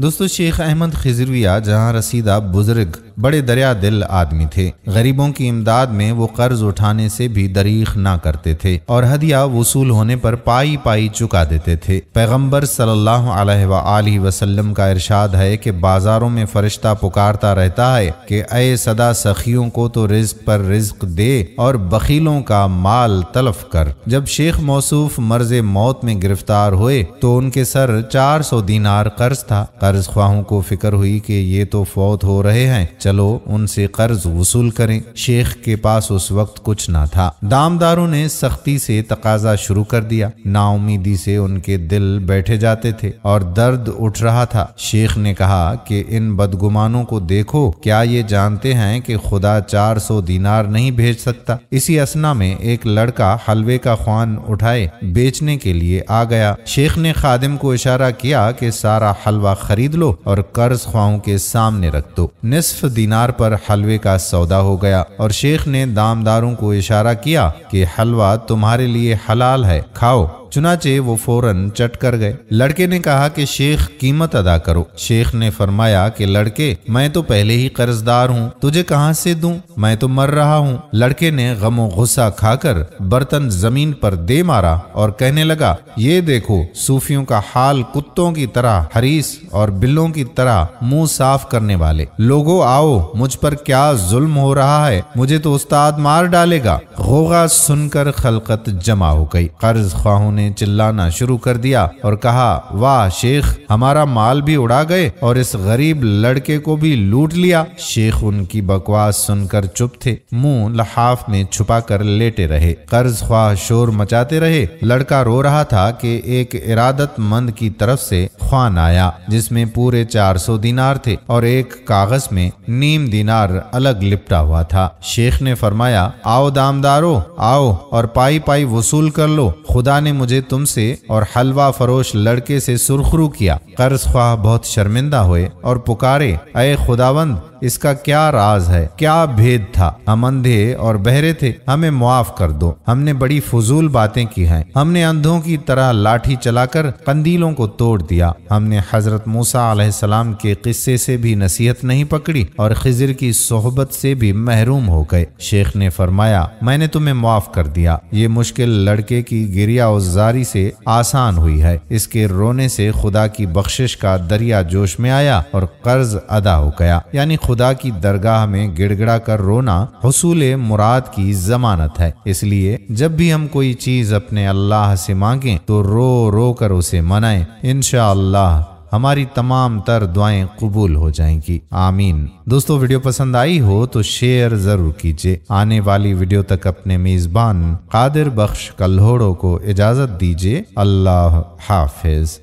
दोस्तों शेख अहमद खिजरविया जहां रसीदा बुजुर्ग बड़े दरिया दिल आदमी थे गरीबों की इमदाद में वो कर्ज उठाने से भी दरीख ना करते थे और हदिया वसूल होने पर पाई पाई चुका देते थे पैगम्बर सल्लल्लाहु का इरशाद है कि बाजारों में फरिश्ता पुकारता रहता है कि अय सदा सखियों को तो रिज्क पर रिज्क दे और बखीलों का माल तलफ कर जब शेख मौसूफ मर्ज मौत में गिरफ्तार हुए तो उनके सर चार सौ दीनार कर्ज था कर्ज ख्वाहों को फिक्र हुई कि ये तो फौत हो रहे हैं चलो उनसे कर्ज वसूल करें शेख के पास उस वक्त कुछ ना था दामदारों ने सख्ती से तकाजा शुरू कर दिया नाउमीदी से उनके दिल बैठे जाते थे और दर्द उठ रहा था शेख ने कहा कि इन बदगुमानों को देखो क्या ये जानते हैं कि खुदा 400 दीनार नहीं भेज सकता इसी असना में एक लड़का हलवे का ख्वान उठाए बेचने के लिए आ गया शेख ने खादिम को इशारा किया कि सारा हलवा खरीद लो और कर्ज ख्वाओं के सामने रख दो निसफ दीनार पर हलवे का सौदा हो गया और शेख ने दामदारों को इशारा किया कि हलवा तुम्हारे लिए हलाल है खाओ चुनाचे वो फौरन चट कर गए लड़के ने कहा कि शेख कीमत अदा करो शेख ने फरमाया कि लड़के मैं तो पहले ही कर्जदार हूँ तुझे कहाँ से दू मैं तो मर रहा हूँ लड़के ने गमो गुस्सा खाकर बर्तन जमीन पर दे मारा और कहने लगा ये देखो सूफियों का हाल कुत्तों की तरह हरीस और बिल्लों की तरह मुंह साफ करने वाले लोगो आओ मुझ पर क्या जुल्म हो रहा है मुझे तो उस्ताद मार डालेगा होगा सुनकर खलकत जमा हो गई कर्ज ख्वाहों ने ने चिल्लाना शुरू कर दिया और कहा वाह शेख हमारा माल भी उड़ा गए और इस गरीब लड़के को भी लूट लिया शेख उनकी बकवास सुनकर चुप थे मुंह लहाफ में छुपा कर लेटे रहे कर्ज ख्वाह शोर मचाते रहे लड़का रो रहा था कि एक इरादतमंद की तरफ से ख्वान आया जिसमें पूरे 400 दिनार थे और एक कागज में नीम दिनार अलग लिपटा हुआ था शेख ने फरमाया आओ दामदारो आओ और पाई पाई वसूल कर लो खुदा ने मुझे मुझे तुमसे और हलवा फरोश लड़के से सुरखरू किया कर्ज ख्वाह बहुत शर्मिंदा हुए और पुकारे अये खुदावंद इसका क्या राज है क्या भेद था हम अंधे और बहरे थे हमें मुआफ कर दो हमने बड़ी फजूल बातें की हैं हमने अंधों की तरह लाठी चलाकर कंदीलों को तोड़ दिया हमने हजरत मूसा सलाम के किस्से से भी नसीहत नहीं पकड़ी और खिजर की सोहबत से भी महरूम हो गए शेख ने फरमाया मैंने तुम्हें मुआफ कर दिया ये मुश्किल लड़के की गिरिया उस गुजारी से आसान हुई है इसके रोने से खुदा की बख्शिश का दरिया जोश में आया और कर्ज अदा हो गया यानी खुदा की दरगाह में गिड़गिड़ा कर रोना हसूल मुराद की जमानत है इसलिए जब भी हम कोई चीज अपने अल्लाह से मांगे तो रो रो कर उसे मनाए इन हमारी तमाम तर दुआएं कबूल हो जाएंगी आमीन दोस्तों वीडियो पसंद आई हो तो शेयर जरूर कीजिए आने वाली वीडियो तक अपने मेजबान कादिर बख्श कल्होड़ो को इजाजत दीजिए अल्लाह हाफिज